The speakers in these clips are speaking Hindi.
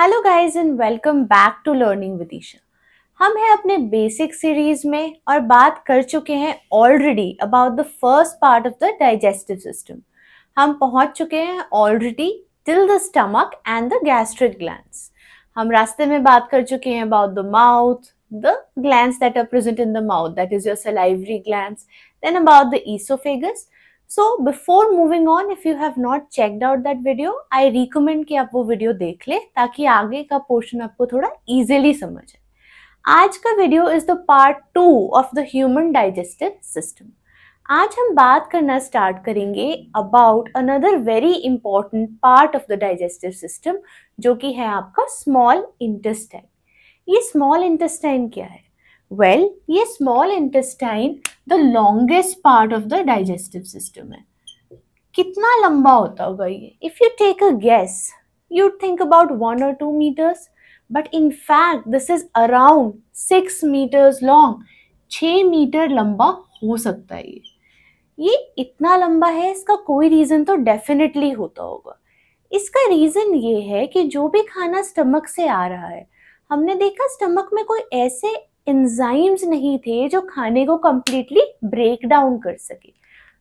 Hello guys and welcome back to learning with Isha हम हैं अपने बेसिक सीरीज में और बात कर चुके हैं already about the first part of the digestive system हम पहुंच चुके हैं already till the stomach and the gastric gland हम रास्ते में बात कर चुके हैं about the mouth the gland that are present in the mouth that is your salivary glands then about the esophagus so before moving on if you have not checked out that video I recommend कि आप वो वीडियो देख ले ताकि आगे का पोर्शन आपको थोड़ा इजिली समझ आए आज का video is the part two of the human digestive system आज हम बात करना स्टार्ट करेंगे about another very important part of the digestive system जो कि है आपका स्मॉल इंटेस्टाइन ये स्मॉल इंटेस्टाइन क्या है वेल ये small intestine the longest part of the digestive system है कितना लंबा होता होगा ये if you take a guess you think about one और two meters but in fact this is around six meters long छ मीटर लंबा हो सकता है ये ये इतना लंबा है इसका कोई रीज़न तो डेफिनेटली होता होगा इसका रीज़न ये है कि जो भी खाना स्टमक से आ रहा है हमने देखा स्टमक में कोई ऐसे एंजाइम्स नहीं थे जो खाने को कम्प्लीटली ब्रेक डाउन कर सके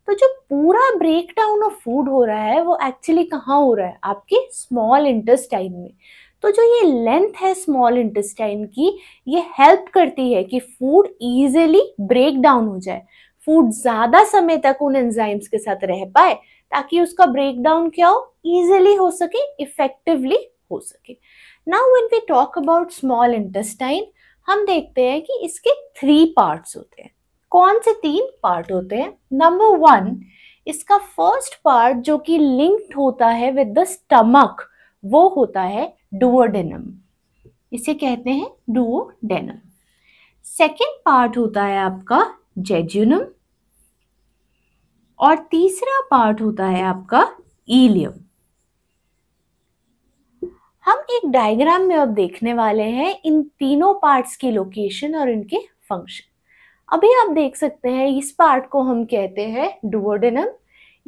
तो जो पूरा ब्रेक डाउन ऑफ फूड हो रहा है वो एक्चुअली कहाँ हो रहा है आपके स्मॉल इंटेस्टाइन में तो जो ये लेंथ है स्मॉल इंटेस्टाइन की ये हेल्प करती है कि फूड इजिली ब्रेक डाउन हो जाए फूड ज़्यादा समय तक उन एंजाइम्स के साथ रह पाए ताकि उसका ब्रेक डाउन क्या हो ईजिली हो सके इफेक्टिवली हो सके now when we talk about small intestine हम देखते हैं कि इसके थ्री पार्ट्स होते हैं कौन से तीन पार्ट होते हैं नंबर वन इसका फर्स्ट पार्ट जो कि लिंक्ड होता है विद द स्टमक वो होता है डुओडेनम इसे कहते हैं डुओडेनम सेकेंड पार्ट होता है आपका जेजुनम और तीसरा पार्ट होता है आपका ईलियम हम एक डायग्राम में अब देखने वाले हैं इन तीनों पार्ट्स की लोकेशन और इनके फंक्शन अभी आप देख सकते हैं इस पार्ट को हम कहते हैं डुओडेनम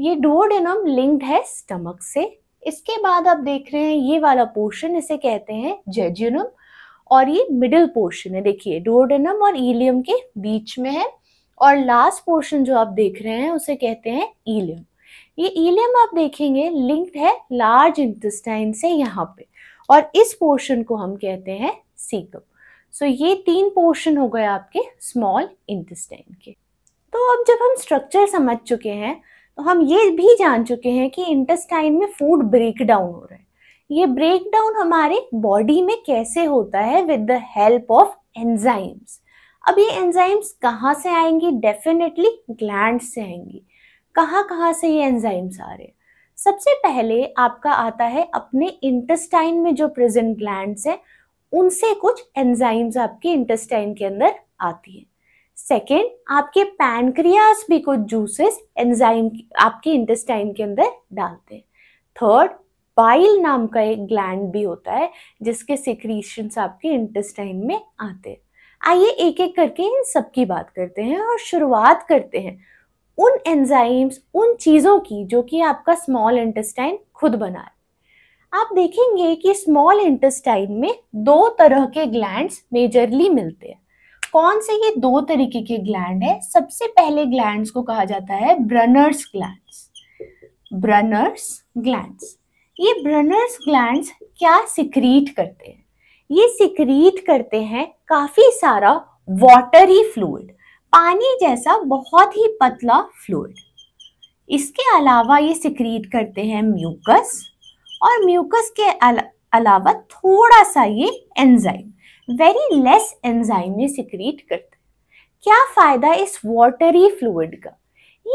ये डुओडेनम लिंक्ड है स्टमक से इसके बाद आप देख रहे हैं ये वाला पोर्शन इसे कहते हैं जेजुनम और ये मिडिल पोर्शन है देखिए डुओडेनम और ईलियम के बीच में है और लास्ट पोर्शन जो आप देख रहे हैं उसे कहते हैं ईलियम ये ईलियम आप देखेंगे लिंक्ड है लार्ज इंटेस्टाइन से यहाँ पे और इस पोर्शन को हम कहते हैं सीकम सो ये तीन पोर्शन हो गए आपके स्मॉल इंटेस्टाइन के तो अब जब हम स्ट्रक्चर समझ चुके हैं तो हम ये भी जान चुके हैं कि इंटेस्टाइन में फूड ब्रेक डाउन हो रहा है ये ब्रेक डाउन हमारे बॉडी में कैसे होता है with the help of enzymes अब ये एंजाइम्स कहाँ से आएंगी डेफिनेटली ग्लैंड से आएंगी कहाँ कहाँ से ये एंजाइम्स आ रहे हैं सबसे पहले आपका आता है अपने इंटेस्टाइन में जो प्रेजेंट ग्लैंड है उनसे कुछ एंजाइम्स आपके इंटेस्टाइन के अंदर आती है सेकेंड आपके पैनक्रियास भी कुछ जूसेस एंजाइम आपके इंटेस्टाइन के अंदर डालते हैं थर्ड बाइल नाम का एक ग्लैंड भी होता है जिसके सिक्रीशंस आपके इंटेस्टाइन में आते हैं आइए एक एक करके इन सबकी बात करते हैं और शुरुआत करते हैं उन एंजाइम्स उन चीज़ों की जो कि आपका स्मॉल इंटेस्टाइन खुद बना है आप देखेंगे कि स्मॉल इंटेस्टाइन में दो तरह के ग्लैंड्स मेजरली मिलते हैं कौन से ये दो तरीके के ग्लैंड है सबसे पहले ग्लैंड्स को कहा जाता है ब्रनर्स ग्लैंड्स ब्रनर्स ग्लैंड्स ये ब्रनर्स ग्लैंड्स क्या सिक्रीट करते हैं ये सिक्रीट करते हैं काफी सारा वाटरी फ्लूड पानी जैसा बहुत ही पतला फ्लूड इसके अलावा ये सिक्रीट करते हैं म्यूकस और म्यूकस के अलावा थोड़ा सा ये एंजाइम वेरी लेस एंजाइम ये सिक्रीट करते हैं क्या फ़ायदा इस वाटरी फ्लूड का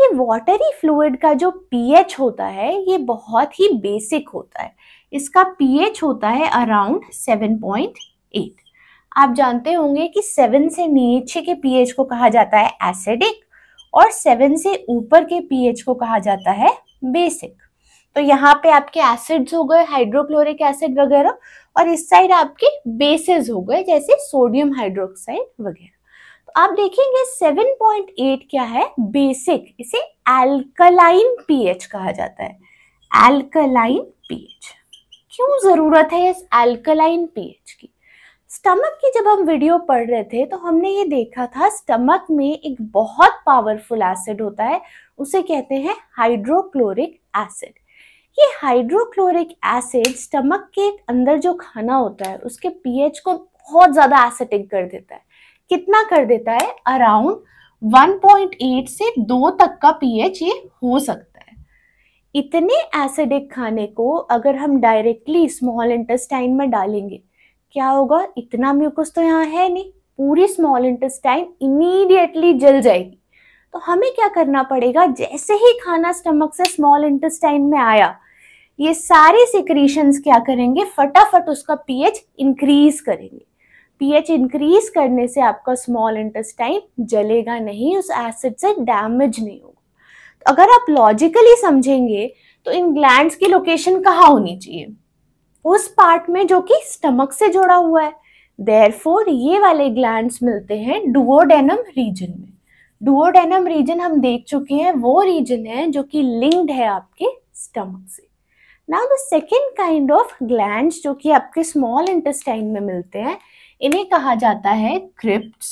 ये वाटरी फ्लूड का जो पीएच होता है ये बहुत ही बेसिक होता है इसका पीएच होता है अराउंड 7.8 आप जानते होंगे कि सेवन से नीचे के पीएच को कहा जाता है एसिडिक और सेवन से ऊपर के पीएच को कहा जाता है बेसिक तो यहाँ पे आपके एसिड्स हो गए हाइड्रोक्लोरिक एसिड वगैरह और इस साइड आपके बेसिस हो गए जैसे सोडियम हाइड्रोक्साइड वगैरह तो आप देखेंगे 7.8 क्या है बेसिक इसे एल्कलाइन पीएच कहा जाता है एल्कलाइन पीएच क्यों जरूरत है इस एल्कलाइन पीएच की स्टमक की जब हम वीडियो पढ़ रहे थे तो हमने ये देखा था स्टमक में एक बहुत पावरफुल एसिड होता है उसे कहते हैं हाइड्रोक्लोरिक एसिड ये हाइड्रोक्लोरिक एसिड स्टमक के अंदर जो खाना होता है उसके पीएच को बहुत ज़्यादा एसिटिक कर देता है कितना कर देता है अराउंड 1.8 से 2 तक का पीएच ये हो सकता है इतने एसिडिक खाने को अगर हम डायरेक्टली स्मॉल इंटेस्टाइन में डालेंगे क्या होगा इतना म्यूकस तो यहाँ है नहीं पूरी स्मॉल इंटेस्टाइन इमीडिएटली जल जाएगी तो हमें क्या करना पड़ेगा जैसे ही खाना स्टमक से स्मॉल इंटेस्टाइन में आया ये सारे सिक्रीशन क्या करेंगे फटाफट उसका पीएच इंक्रीज करेंगे पीएच इंक्रीज करने से आपका स्मॉल इंटेस्टाइन जलेगा नहीं उस एसिड से डैमेज नहीं होगा तो अगर आप लॉजिकली समझेंगे तो इन ग्लैंड की लोकेशन कहाँ होनी चाहिए उस पार्ट में जो कि स्टमक से जुड़ा हुआ है फोर ये वाले ग्लैंड्स मिलते हैं डुओडेनम रीजन में डुओडेनम रीजन हम देख चुके हैं वो रीजन है जो कि लिंक्ड है आपके स्टमक से ना the second kind of gland जो कि आपके स्मॉल इंटेस्टाइन में मिलते हैं इन्हें कहा जाता है क्रिप्ट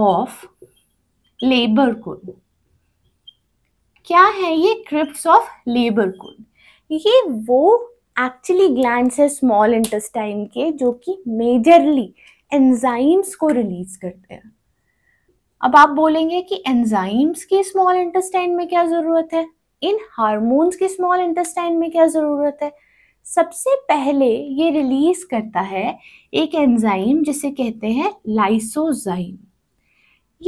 ऑफ लेबर कुल क्या है ये क्रिप्ट ऑफ लेबर कुल ये वो एक्चुअली ग्लैंड है स्मॉल इंटेस्टाइन के जो कि मेजरली एंजाइम्स को रिलीज करते हैं अब आप बोलेंगे कि एंजाइम्स की स्मॉल इंटेस्टाइन में क्या ज़रूरत है इन हार्मोन्स की स्मॉल इंटेस्टाइन में क्या ज़रूरत है सबसे पहले ये रिलीज करता है एक एंजाइम जिसे कहते हैं लाइसोजाइम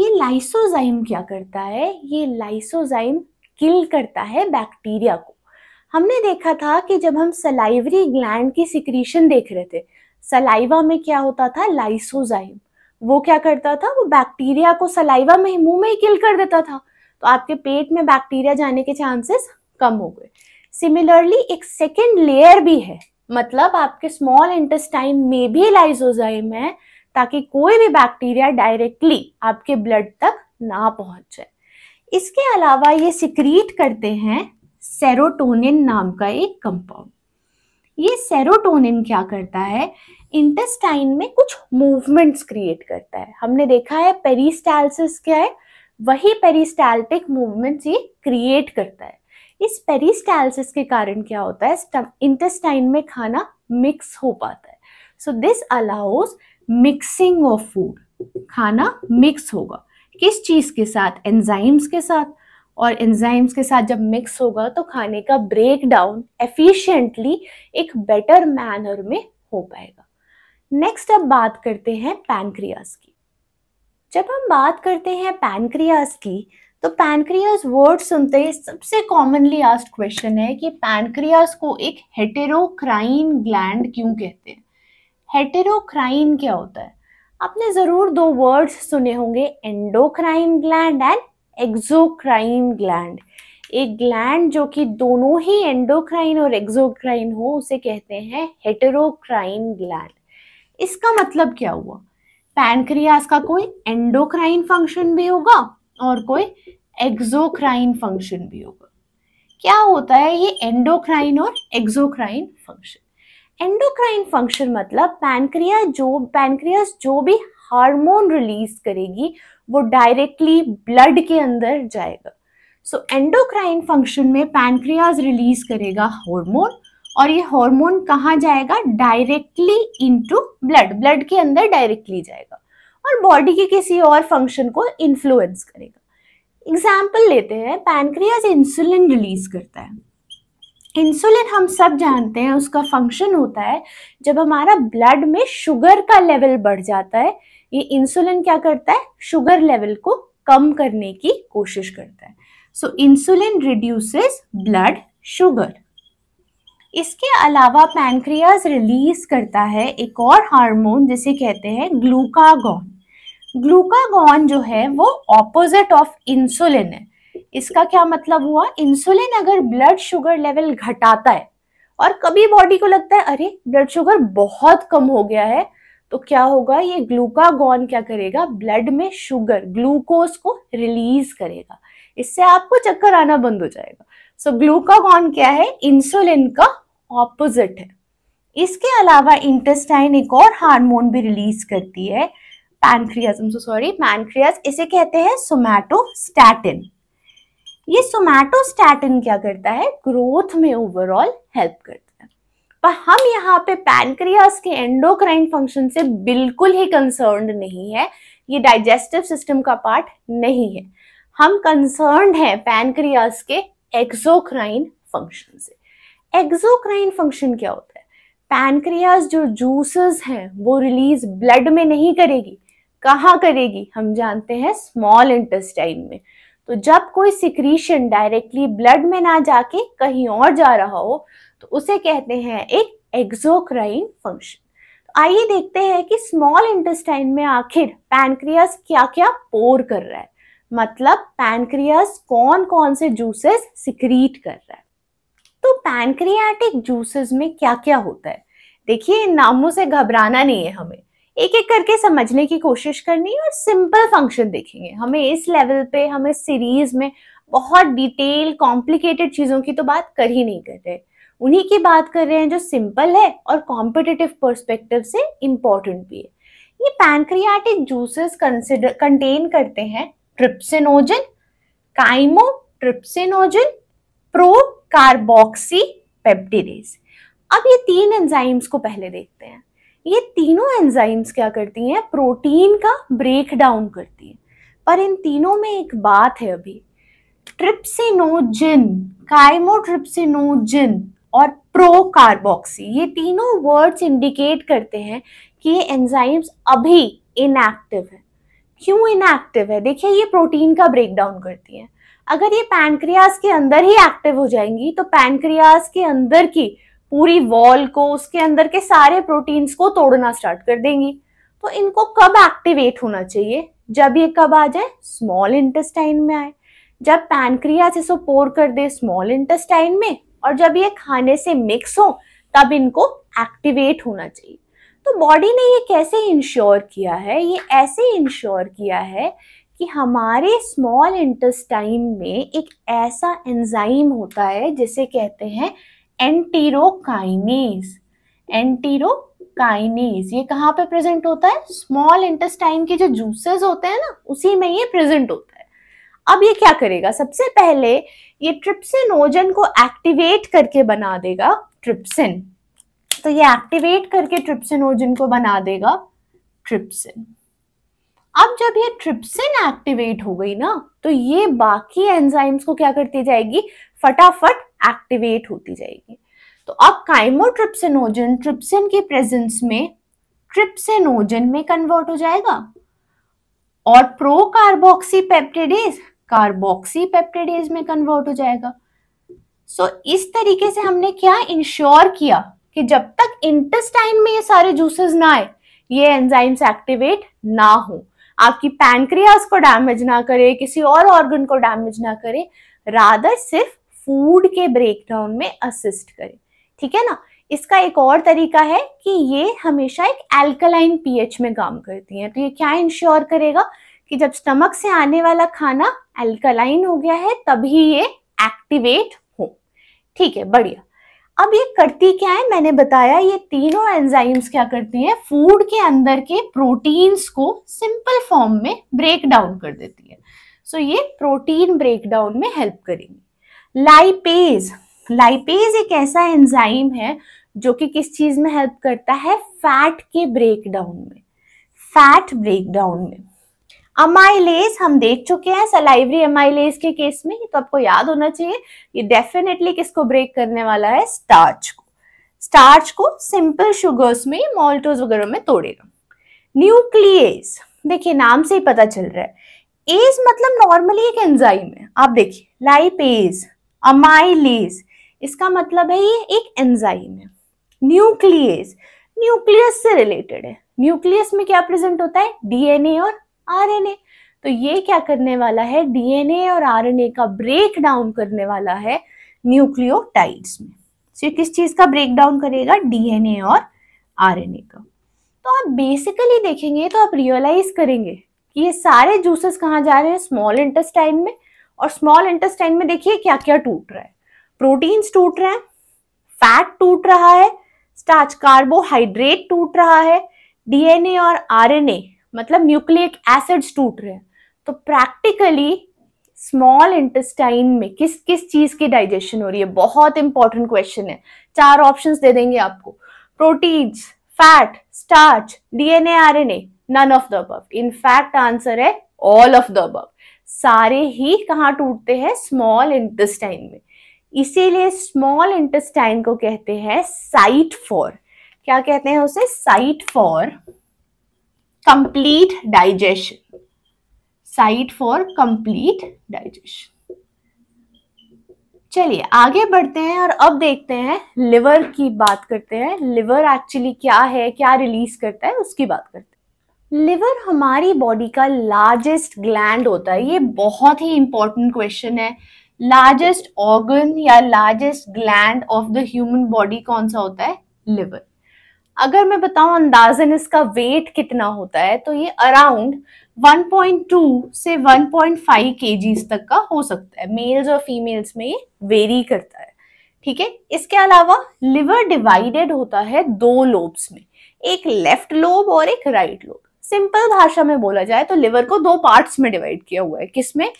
ये लाइसोजाइम क्या करता है ये लाइसोजाइम किल करता है बैक्टीरिया को हमने देखा था कि जब हम सलाइवरी ग्लैंड की सिक्रीशन देख रहे थे सलाइवा में क्या होता था लाइसोजाइम वो क्या करता था वो बैक्टीरिया को सलाइवा में मुंह में ही किल कर देता था तो आपके पेट में बैक्टीरिया जाने के चांसेस कम हो गए सिमिलरली एक सेकेंड लेयर भी है मतलब आपके स्मॉल इंटेस्टाइन में भी लाइसोजाइम है ताकि कोई भी बैक्टीरिया डायरेक्टली आपके ब्लड तक ना पहुंच जाए इसके अलावा ये सिक्रीट करते हैं सेरोटोनिन नाम का एक कंपाउंड ये सेरोटोनिन क्या करता है इंटेस्टाइन में कुछ मूवमेंट्स क्रिएट करता है हमने देखा है पेरिस्टाइलिस क्या है वही पेरिस्टाइल्टिक मूवमेंट्स ये क्रिएट करता है इस पेरिस्टाइलिस के कारण क्या होता है इंटेस्टाइन में खाना मिक्स हो पाता है so this allows mixing of food खाना मिक्स होगा किस चीज के साथ एंजाइम्स के साथ और एंजाइम्स के साथ जब मिक्स होगा तो खाने का ब्रेक डाउन एफिशियंटली एक बेटर मैनर में हो पाएगा नेक्स्ट अब बात करते हैं पैनक्रियास की जब हम बात करते हैं पैनक्रियास की तो पैनक्रियास वर्ड सुनते ही सबसे कॉमनली आस्ट क्वेश्चन है कि पैनक्रियास को एक हेटेरोक्राइन ग्लैंड क्यों कहते हैं हेटेरोक्राइन क्या होता है आपने ज़रूर दो वर्ड्स सुने होंगे endocrine gland and exocrine gland एक ग्लैंड जो कि दोनों ही एंडोक्राइन और एक्जोक्राइन हो उसे कहते हैं हेटेरोक्राइन ग्लैंड इसका मतलब क्या हुआ पैनक्रियास का कोई एंडोक्राइन फंक्शन भी होगा और कोई एक्जोक्राइन फंक्शन भी होगा क्या होता है ये एंडोक्राइन और एक्जोक्राइन फंक्शन एंडोक्राइन फंक्शन मतलब पैनक्रिया जो पैनक्रियास जो भी हार्मोन रिलीज करेगी वो डायरेक्टली ब्लड के अंदर जाएगा सो एंडोक्राइन फंक्शन में पैनक्रियाज रिलीज करेगा हार्मोन और ये हार्मोन कहाँ जाएगा डायरेक्टली इनटू ब्लड ब्लड के अंदर डायरेक्टली जाएगा और बॉडी के किसी और फंक्शन को इन्फ्लुएंस करेगा एग्जाम्पल लेते हैं पैनक्रियाज इंसुलिन रिलीज करता है इंसुलिन हम सब जानते हैं उसका फंक्शन होता है जब हमारा ब्लड में शुगर का लेवल बढ़ जाता है ये इंसुलिन क्या करता है शुगर लेवल को कम करने की कोशिश करता है so insulin reduces blood sugar इसके अलावा पैनक्रियाज रिलीज करता है एक और हार्मोन जिसे कहते हैं ग्लूकागॉन ग्लूकागॉन जो है वो ऑपोजिट ऑफ इंसुलिन है इसका क्या मतलब हुआ इंसुलिन अगर ब्लड शुगर लेवल घटाता है और कभी बॉडी को लगता है अरे ब्लड शुगर बहुत कम हो गया है तो क्या होगा ये ग्लूकागॉन क्या करेगा ब्लड में शुगर ग्लूकोज को रिलीज करेगा इससे आपको चक्कर आना बंद हो जाएगा सो so, ग्लूकागॉन क्या है इंसुलिन का ऑपोजिट है इसके अलावा इंटेस्टाइन एक और हार्मोन भी रिलीज करती है पैनक्रियाज सॉरी पैनक्रियाज इसे कहते हैं सोमैटोस्टैटिन ये सोमैटोस्टैटिन क्या करता है ग्रोथ में ओवरऑल हेल्प करता है पर हम यहाँ पे पैनक्रियास के एंडोक्राइन फंक्शन से बिल्कुल ही कंसर्न नहीं है ये डाइजेस्टिव सिस्टम का पार्ट नहीं है हम कंसर्न है पैनक्रियास के एक्सोक्राइन फंक्शन से एक्सोक्राइन फंक्शन क्या होता है पैनक्रियास जो जूसेस हैं वो रिलीज ब्लड में नहीं करेगी कहाँ करेगी हम जानते हैं स्मॉल इंटेस्टाइन में तो जब कोई सिक्रीशन डायरेक्टली ब्लड में ना जाके कहीं और जा रहा हो तो उसे कहते हैं एक एक्सोक्राइन तो फंक्शन आइए देखते हैं कि स्मॉल इंटेस्टाइन में आखिर पैनक्रियास क्या क्या पोर कर रहा है मतलब पैनक्रियास कौन कौन से जूसेस सिक्रीट कर रहा है तो पैनक्रियाटिक जूसेस में क्या क्या होता है देखिए इन नामों से घबराना नहीं है हमें एक एक करके समझने की कोशिश करनी है और सिंपल फंक्शन देखेंगे हमें इस लेवल पे हमें सीरीज में बहुत डिटेल कॉम्प्लिकेटेड चीज़ों की तो बात कर ही नहीं कर रहे उन्हीं की बात कर रहे हैं जो सिंपल है और कॉम्पिटिटिव परस्पेक्टिव से इम्पॉर्टेंट भी है ये पैनक्रियाटिक जूसेस कंसिडर कंटेन करते हैं trypsinogen chymotrypsinogen procarboxypeptidase अब ये तीन एंजाइम्स को पहले देखते हैं ये तीनों एंजाइम्स क्या करती हैं प्रोटीन का ब्रेक डाउन करती हैं पर इन तीनों में एक बात है अभी ट्रिप्सिनोजिन काइमोट्रिप्सिनोजिन और प्रो कार्बोक्सी ये तीनों वर्ड्स इंडिकेट करते हैं कि ये एंजाइम्स अभी इनएक्टिव है क्यों इनएक्टिव है देखिए ये प्रोटीन का ब्रेक डाउन करती है अगर ये पैनक्रियाज के अंदर ही एक्टिव हो जाएंगी तो पैनक्रियाज के अंदर की पूरी वॉल को उसके अंदर के सारे प्रोटीन्स को तोड़ना स्टार्ट कर देंगी तो इनको कब एक्टिवेट होना चाहिए जब ये कब आ जाए स्मॉल इंटेस्टाइन में आए जब पैनक्रियाज इसको पोर कर दे स्मॉल इंटेस्टाइन में और जब ये खाने से मिक्स हो तब इनको एक्टिवेट होना चाहिए तो बॉडी ने ये कैसे इंश्योर किया है ये ऐसे इंश्योर किया है कि हमारे स्मॉल इंटेस्टाइन में एक ऐसा एंजाइम होता है जिसे कहते हैं एंटीरोकाइनेज एंटीरोकाइनेज ये कहाँ पे प्रेजेंट होता है स्मॉल इंटेस्टाइन के जो जूसेस होते हैं ना उसी में ये प्रेजेंट होता है अब ये क्या करेगा सबसे पहले ये ट्रिप्सिन ओजन को एक्टिवेट करके बना देगा ट्रिप्सिन तो ये एक्टिवेट करके ट्रिप्सिन ओजन को बना देगा ट्रिप्सिन अब जब ये ट्रिप्सिन एक्टिवेट हो गई ना तो ये बाकी एंजाइम्स को क्या करती जाएगी फटाफट एक्टिवेट होती जाएगी तो अब काइमोट्रिप्सिनोजन ट्रिप्सिन के प्रेजेंस में ट्रिप्सिनोजन में कन्वर्ट हो जाएगा और procarboxypeptidase carboxypeptidase में कन्वर्ट हो जाएगा सो so, इस तरीके से हमने क्या इंश्योर किया कि जब तक इंटेस्टाइन में ये सारे जूसेस ना आए ये एंजाइम्स एक्टिवेट ना हो आपकी पैनक्रियाज को डैमेज ना करे किसी और ऑर्गन को डैमेज ना करे रादर सिर्फ फूड के ब्रेकडाउन में असिस्ट करे ठीक है ना इसका एक और तरीका है कि ये हमेशा एक एल्कलाइन पीएच में काम करती है तो ये क्या इंश्योर करेगा कि जब स्टमक से आने वाला खाना एल्कलाइन हो गया है तभी ये एक्टिवेट हो ठीक है बढ़िया अब ये करती क्या है मैंने बताया ये तीनों एंजाइम्स क्या करती हैं फूड के अंदर के प्रोटीन्स को सिंपल फॉर्म में ब्रेक डाउन कर देती है सो so, ये प्रोटीन ब्रेक डाउन में हेल्प करेंगी लाइपेज लाइपेज एक ऐसा एंजाइम है जो कि किस चीज में हेल्प करता है फैट के ब्रेक डाउन में फैट ब्रेक डाउन में अमाइलेज हम देख चुके हैं सलाइवरी अमाइलेज के केस में ये तो आपको याद होना चाहिए ये डेफिनेटली किसको ब्रेक करने वाला है स्टार्च को स्टार्च को सिंपल शुगर्स में मॉल्टोज वगैरह में तोड़ेगा न्यूक्लियस देखिए नाम से ही पता चल रहा है एज मतलब नॉर्मली एक एंजाइम है आप देखिए लाइपेज अमाइलेज इसका मतलब है ये एक एंजाइम है न्यूक्लियस न्यूक्लियस से रिलेटेड है न्यूक्लियस में क्या प्रेजेंट होता है डीएनए और आरएनए तो ये क्या करने वाला है डीएनए और आरएनए का ब्रेक डाउन करने वाला है न्यूक्लियोटाइड्स में सो किस चीज का ब्रेक डाउन करेगा डीएनए और आरएनए का तो आप बेसिकली देखेंगे तो आप रियलाइज करेंगे कि ये सारे जूसेस कहाँ जा रहे हैं स्मॉल इंटेस्टाइन में और स्मॉल इंटेस्टाइन में देखिए क्या क्या टूट रहा है प्रोटीन्स टूट रहे हैं फैट टूट रहा है स्टार्च कार्बोहाइड्रेट टूट रहा है डीएनए और आरएनए मतलब न्यूक्लिक एसिड्स टूट रहे हैं तो प्रैक्टिकली स्मॉल इंटेस्टाइन में किस किस चीज की डाइजेशन हो रही है बहुत इंपॉर्टेंट क्वेश्चन है चार ऑप्शंस दे देंगे आपको proteins fat starch DNA RNA none of the above in fact answer है ऑल ऑफ द अबव सारे ही कहाँ टूटते हैं स्मॉल इंटेस्टाइन में इसीलिए स्मॉल इंटेस्टाइन को कहते हैं साइट फॉर क्या कहते हैं उसे site for complete digestion. Site for complete digestion. चलिए आगे बढ़ते हैं और अब देखते हैं लिवर की बात करते हैं लिवर एक्चुअली क्या है क्या रिलीज करता है उसकी बात करते हैं लिवर हमारी बॉडी का लार्जेस्ट ग्लैंड होता है ये बहुत ही इंपॉर्टेंट क्वेश्चन है लार्जेस्ट ऑर्गन या largest gland of the human body कौन सा होता है लिवर अगर मैं बताऊं अंदाजन इसका वेट कितना होता है तो ये अराउंड 1.2 से 1.5 पॉइंट तक का हो सकता है मेल्स और फीमेल्स में ये वेरी करता है ठीक है इसके अलावा लिवर डिवाइडेड होता है दो लोब्स में एक लेफ्ट लोब और एक राइट लोब सिंपल भाषा में बोला जाए तो लिवर को दो पार्ट्स में डिवाइड किया हुआ है किसमें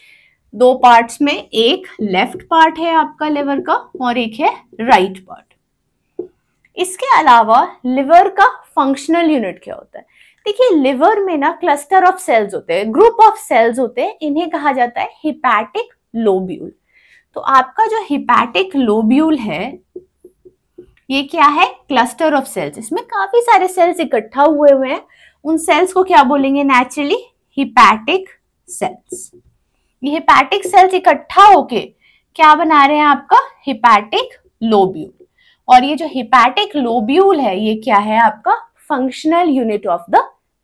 दो पार्ट्स में एक लेफ्ट पार्ट है आपका लिवर का और एक है राइट पार्ट इसके अलावा लिवर का फंक्शनल यूनिट क्या होता है देखिए लिवर में ना क्लस्टर ऑफ सेल्स होते हैं ग्रुप ऑफ सेल्स होते हैं इन्हें कहा जाता है हिपैटिक लोब्यूल तो आपका जो हिपैटिक लोब्यूल है ये क्या है क्लस्टर ऑफ सेल्स इसमें काफी सारे सेल्स इकट्ठा हुए हुए हैं उन सेल्स को क्या बोलेंगे नेचुरली हिपैटिक सेल्स ये हिपैटिक सेल्स इकट्ठा होके क्या बना रहे हैं आपका हिपैटिक लोब्यूल और ये जो हिपैटिक लोब्यूल है ये क्या है आपका functional unit of the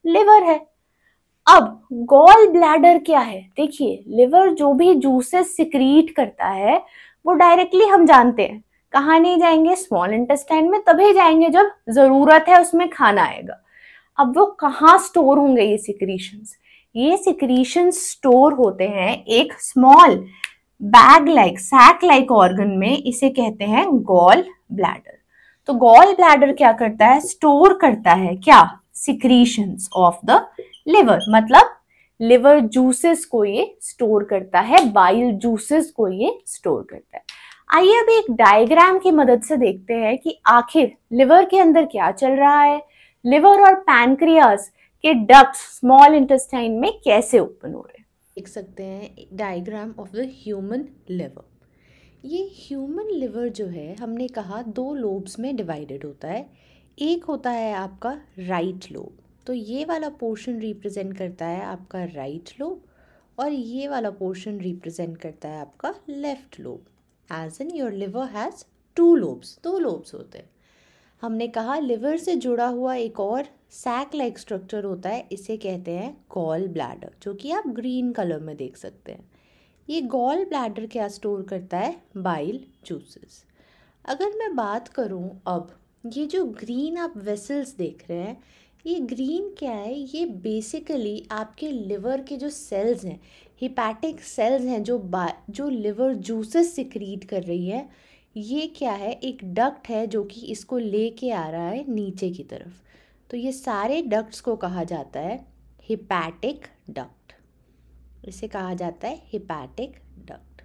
liver है अब गॉल ब्लैडर क्या है देखिए लिवर जो भी जूसेस सिक्रीट करता है वो डायरेक्टली हम जानते हैं कहाँ नहीं जाएंगे स्मॉल इंटेस्टाइन में तभी जाएंगे जब जरूरत है उसमें खाना आएगा अब वो कहाँ स्टोर होंगे ये सिक्रीशंस ये सिक्रीशन स्टोर होते हैं एक small bag like sac like organ में इसे कहते हैं गॉल ब्लैडर तो गॉल ब्लैडर क्या करता है स्टोर करता है क्या सिक्रीशन ऑफ द लिवर मतलब लिवर जूसेस को ये स्टोर करता है बाइल जूसेस को ये स्टोर करता है आइए अब एक डायग्राम की मदद से देखते हैं कि आखिर लिवर के अंदर क्या चल रहा है लिवर और पैनक्रियास के डक्ट स्मॉल इंटेस्टाइन में कैसे ओपन हो रहे हैं देख सकते हैं diagram of the human liver ये ह्यूमन लिवर जो है हमने कहा दो लोब्स में डिवाइडेड होता है एक होता है आपका राइट लोब तो ये वाला पोर्शन रिप्रेजेंट करता है आपका राइट लोब और ये वाला पोर्शन रिप्रेजेंट करता है आपका left lobe as in your liver has two lobes दो लोब्स होते हैं हमने कहा लिवर से जुड़ा हुआ एक और सैक लाइक स्ट्रक्चर होता है इसे कहते हैं कॉल ब्लैडर जो कि आप ग्रीन कलर में देख सकते हैं ये गॉल ब्लैडर क्या स्टोर करता है बाइल जूसेस अगर मैं बात करूँ अब ये जो ग्रीन आप वेसल्स देख रहे हैं ये ग्रीन क्या है ये बेसिकली आपके लिवर के जो सेल्स हैं हिपैटिक सेल्स हैं जो बा जो लिवर जूसेस सिक्रीट कर रही है ये क्या है एक डक्ट है जो कि इसको ले के आ रहा है नीचे की तरफ तो ये सारे डक्ट्स को कहा जाता है हिपैटिक डक्ट इसे कहा जाता है हिपैटिक डक्ट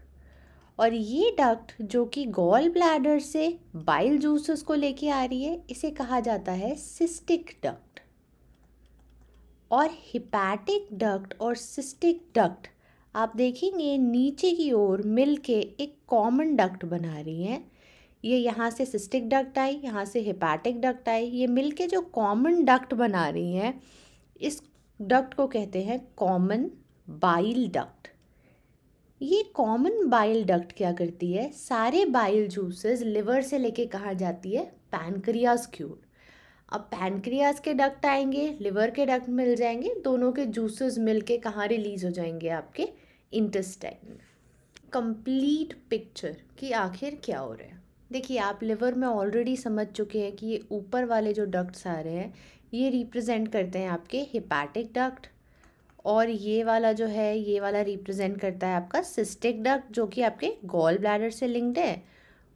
और ये डक्ट जो कि गॉल ब्लैडर से बाइल जूसेस को लेके आ रही है इसे कहा जाता है सिस्टिक डक्ट और हिपैटिक डक्ट और सिस्टिक डक्ट आप देखेंगे नीचे की ओर मिल के एक कॉमन डक्ट बना रही हैं ये यहाँ से सिस्टिक डक्ट आई यहाँ से हिपैटिक डक्ट आई ये मिल के जो कॉमन डक्ट बना रही हैं इस डक्ट को कहते हैं कॉमन बाइल डक्ट ये कॉमन बाइल डक्ट क्या करती है सारे बाइल जूसेस लिवर से लेके कहाँ जाती है पैनक्रियाज क्यूर अब पैनक्रियाज के डक्ट आएंगे लिवर के डक्ट मिल जाएंगे दोनों के जूसेस मिल के कहाँ रिलीज हो जाएंगे आपके इंटेस्टाइन में कंप्लीट पिक्चर कि आखिर क्या हो रहा है देखिए आप लिवर में ऑलरेडी समझ चुके हैं कि ये ऊपर वाले जो डक्ट्स आ रहे हैं ये रिप्रेजेंट करते हैं आपके हिपैटिक डक्ट और ये वाला जो है ये वाला रिप्रेजेंट करता है आपका सिस्टिक डक्ट जो कि आपके गॉल ब्लैडर से लिंक्ड है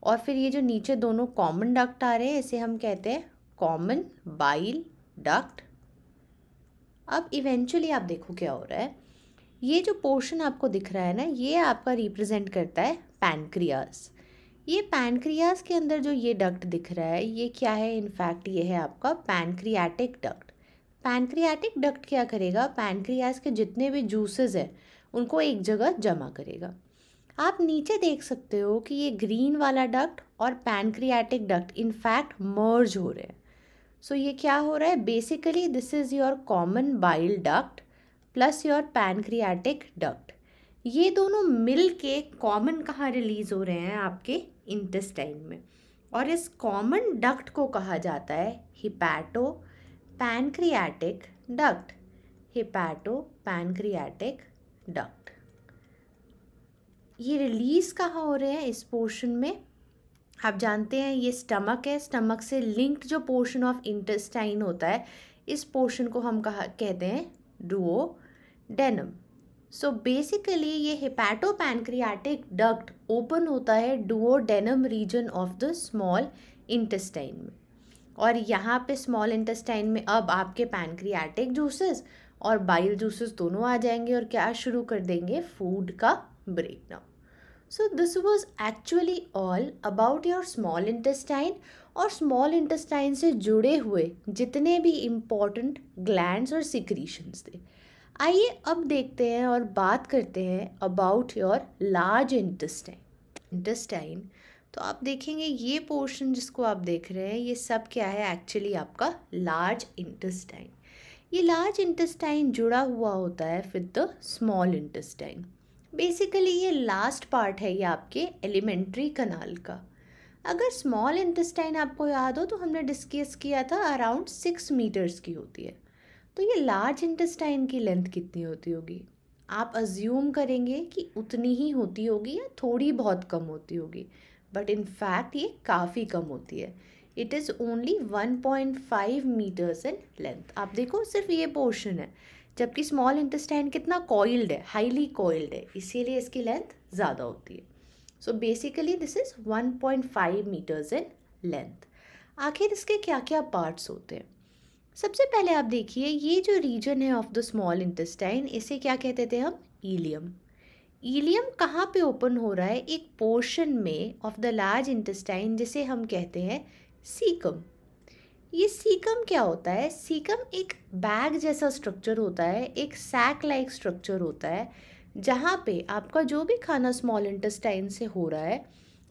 और फिर ये जो नीचे दोनों कॉमन डक्ट आ रहे हैं इसे हम कहते हैं कॉमन बाइल डक्ट अब इवेंचुअली आप देखो क्या हो रहा है ये जो पोर्शन आपको दिख रहा है ना ये आपका रिप्रेजेंट करता है पैनक्रियास ये पैनक्रियास के अंदर जो ये डक्ट दिख रहा है ये क्या है इनफैक्ट ये है आपका पैनक्रियाटिक डक्ट पैनक्रियाटिक डक्ट क्या करेगा पैनक्रियाज के जितने भी जूसेस हैं उनको एक जगह जमा करेगा आप नीचे देख सकते हो कि ये ग्रीन वाला डक्ट और पैनक्रियाटिक डक्ट इनफैक्ट मर्ज हो रहे हैं सो so, ये क्या हो रहा है basically this is your common bile duct plus your pancreatic duct ये दोनों मिल के कॉमन कहाँ रिलीज़ हो रहे हैं आपके इंटेस्टाइन में और इस कॉमन डक्ट को कहा जाता है hepato pancreatic duct pancreatic duct ये रिलीज़ कहाँ हो रहे हैं इस पोर्शन में आप जानते हैं ये स्टमक है स्टमक से लिंक्ड जो पोर्शन ऑफ इंटेस्टाइन होता है इस पोर्शन को हम कहा कहते हैं डुओ डेनम सो बेसिकली ये हिपैटो पैनक्रियाटिक डक्ट ओपन होता है duodenum region of the small intestine में और यहाँ पे स्मॉल इंटेस्टाइन में अब आपके पैनक्रियाटिक जूसेस और बाइल जूसेस दोनों आ जाएंगे और क्या शुरू कर देंगे फूड का break down so this was actually all about your small intestine और स्मॉल इंटेस्टाइन से जुड़े हुए जितने भी इम्पॉर्टेंट ग्लैंड और सिक्रीशंस थे आइए अब देखते हैं और बात करते हैं about your large intestine intestine तो आप देखेंगे ये पोर्शन जिसको आप देख रहे हैं ये सब क्या है एक्चुअली आपका लार्ज इंटेस्टाइन ये लार्ज इंटेस्टाइन जुड़ा हुआ होता है with the small intestine basically ये लास्ट पार्ट है ये आपके एलिमेंट्री कनाल का अगर स्मॉल इंटेस्टाइन आपको याद हो तो हमने डिस्कस किया था अराउंड सिक्स मीटर्स की होती है तो ये लार्ज इंटेस्टाइन की लेंथ कितनी होती होगी आप अज्यूम करेंगे कि उतनी ही होती होगी या थोड़ी बहुत कम होती होगी बट इन फैक्ट ये काफ़ी कम होती है it is only one point five metres in length आप देखो सिर्फ ये पोर्शन है जबकि स्मॉल इंटेस्टाइन कितना कॉइल्ड है हाईली कॉइल्ड है इसीलिए इसकी लेंथ ज़्यादा होती है so basically this is one point five metres in length आखिर इसके क्या क्या पार्ट्स होते हैं सबसे पहले आप देखिए ये जो रीजन है ऑफ द स्मॉल इंटेस्टाइन इसे क्या कहते थे हम ईलियम ईलियम कहाँ पे ओपन हो रहा है एक पोर्शन में ऑफ द लार्ज इंटेस्टाइन जिसे हम कहते हैं सीकम ये सीकम क्या होता है सीकम एक बैग जैसा स्ट्रक्चर होता है एक सैक लाइक स्ट्रक्चर होता है जहाँ पे आपका जो भी खाना स्मॉल इंटेस्टाइन से हो रहा है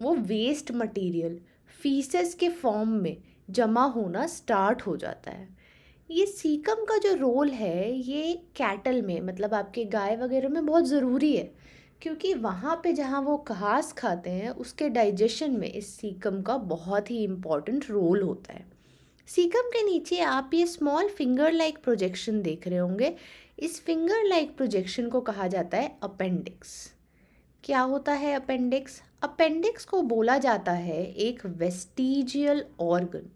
वो वेस्ट मटेरियल फीसेस के फॉर्म में जमा होना स्टार्ट हो जाता है ये सीकम का जो रोल है ये कैटल में मतलब आपके गाय वगैरह में बहुत ज़रूरी है क्योंकि वहाँ पे जहाँ वो घास खाते हैं उसके डाइजेशन में इस सीकम का बहुत ही इम्पॉर्टेंट रोल होता है सीकम के नीचे आप ये स्मॉल फिंगर लाइक प्रोजेक्शन देख रहे होंगे इस फिंगर लाइक प्रोजेक्शन को कहा जाता है अपेंडिक्स क्या होता है अपेंडिक्स अपेंडिक्स को बोला जाता है एक वेस्टिजियल ऑर्गन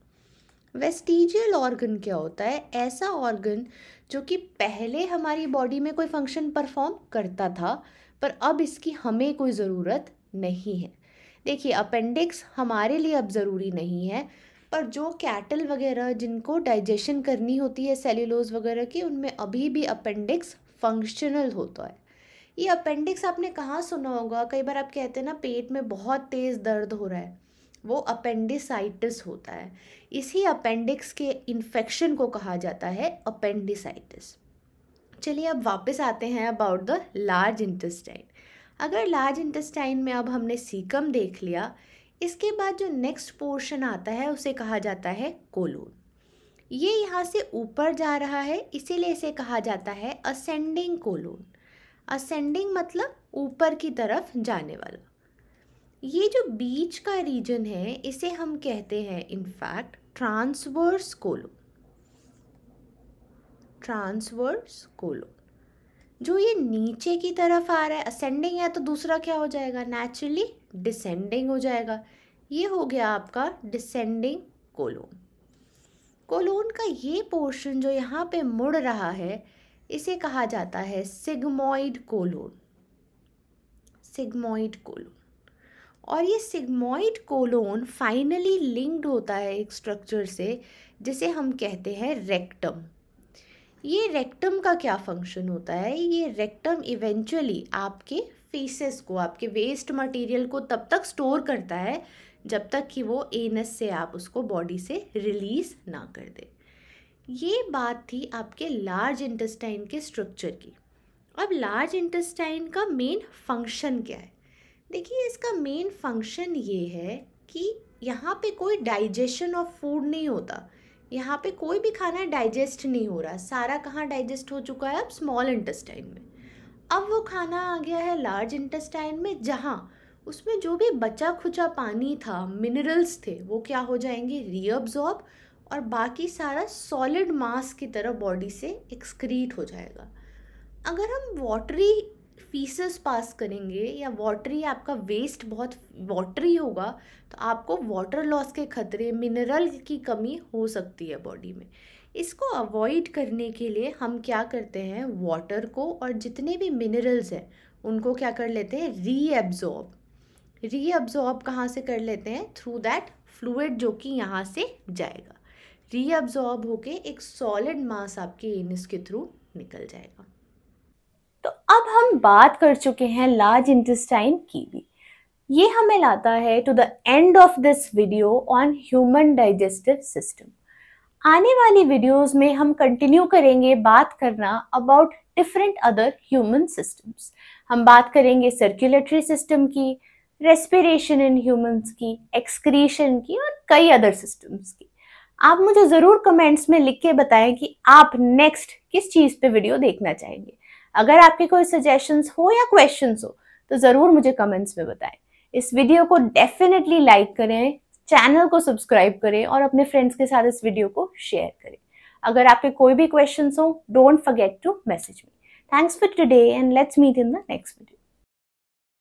वेस्टिजियल ऑर्गन क्या होता है ऐसा ऑर्गन जो कि पहले हमारी बॉडी में कोई फंक्शन परफॉर्म करता था पर अब इसकी हमें कोई ज़रूरत नहीं है देखिए अपेंडिक्स हमारे लिए अब ज़रूरी नहीं है पर जो कैटल वगैरह जिनको डाइजेशन करनी होती है सेल्यूलोज वगैरह की उनमें अभी भी अपेंडिक्स फंक्शनल होता है ये अपेंडिक्स आपने कहाँ सुना होगा कई बार आप कहते हैं ना पेट में बहुत तेज़ दर्द हो रहा है वो अपेंडिसाइटिस होता है इसी अपेंडिक्स के इन्फेक्शन को कहा जाता है अपेंडिसाइटिस चलिए अब वापस आते हैं अबाउट द लार्ज इंटेस्टाइन अगर लार्ज इंटेस्टाइन में अब हमने सीकम देख लिया इसके बाद जो नेक्स्ट पोर्शन आता है उसे कहा जाता है कोलोन ये यहाँ से ऊपर जा रहा है इसीलिए इसे कहा जाता है असेंडिंग कोलोन असेंडिंग मतलब ऊपर की तरफ जाने वाला ये जो बीच का रीजन है इसे हम कहते हैं in fact transverse colon transverse colon जो ये नीचे की तरफ आ रहा है असेंडिंग है तो दूसरा क्या हो जाएगा नेचुरली डिसेंडिंग हो जाएगा ये हो गया आपका डिसेंडिंग कोलोन कोलोन का ये पोर्शन जो यहाँ पे मुड़ रहा है इसे कहा जाता है सिग्मोइड कोलोन सिग्मोइड कोलोन और ये सिग्मोइड कोलोन फाइनली लिंक्ड होता है एक स्ट्रक्चर से जिसे हम कहते हैं रेक्टम ये रेक्टम का क्या फंक्शन होता है ये रेक्टम इवेंचुअली आपके फेसेस को आपके वेस्ट मटेरियल को तब तक स्टोर करता है जब तक कि वो एनस से आप उसको बॉडी से रिलीज़ ना कर दे ये बात थी आपके लार्ज इंटेस्टाइन के स्ट्रक्चर की अब लार्ज इंटेस्टाइन का मेन फंक्शन क्या है देखिए इसका मेन फंक्शन ये है कि यहाँ पे कोई डाइजेशन ऑफ फूड नहीं होता यहाँ पे कोई भी खाना डाइजेस्ट नहीं हो रहा सारा कहाँ डाइजेस्ट हो चुका है अब स्मॉल इंटेस्टाइन में अब वो खाना आ गया है लार्ज इंटेस्टाइन में जहाँ उसमें जो भी बचा खुचा पानी था मिनरल्स थे वो क्या हो जाएंगे रीअब्जॉर्ब और बाकी सारा सॉलिड मास की तरह बॉडी से एक्सक्रीट हो जाएगा अगर हम वाटरी फीसेस पास करेंगे या वाटरी आपका वेस्ट बहुत वाटरी होगा तो आपको वाटर लॉस के खतरे मिनरल की कमी हो सकती है बॉडी में इसको अवॉइड करने के लिए हम क्या करते हैं वाटर को और जितने भी मिनरल्स हैं उनको क्या कर लेते हैं रीअब्जॉर्ब रीअब्जॉर्ब कहाँ से कर लेते हैं थ्रू दैट फ्लूड जो कि यहाँ से जाएगा रीअब्जॉर्ब होके एक सॉलिड मास आपके एनस के थ्रू निकल जाएगा तो अब हम बात कर चुके हैं लार्ज इंटेस्टाइन की भी ये हमें लाता है to the end of this video on human digestive system आने वाली वीडियोस में हम कंटिन्यू करेंगे बात करना about different other human systems हम बात करेंगे सर्कुलेटरी सिस्टम की रेस्पिरेशन इन ह्यूमंस की एक्सक्रीशन की और कई अदर सिस्टम्स की आप मुझे ज़रूर कमेंट्स में लिख के बताएं कि आप नेक्स्ट किस चीज़ पे वीडियो देखना चाहेंगे अगर आपके कोई सजेशंस हो या क्वेश्चंस हो तो ज़रूर मुझे कमेंट्स में बताएं इस वीडियो को डेफिनेटली लाइक करें चैनल को सब्सक्राइब करें और अपने फ्रेंड्स के साथ इस वीडियो को शेयर करें अगर आपके कोई भी क्वेश्चंस हो don't forget to message me thanks for today and let's meet in the next video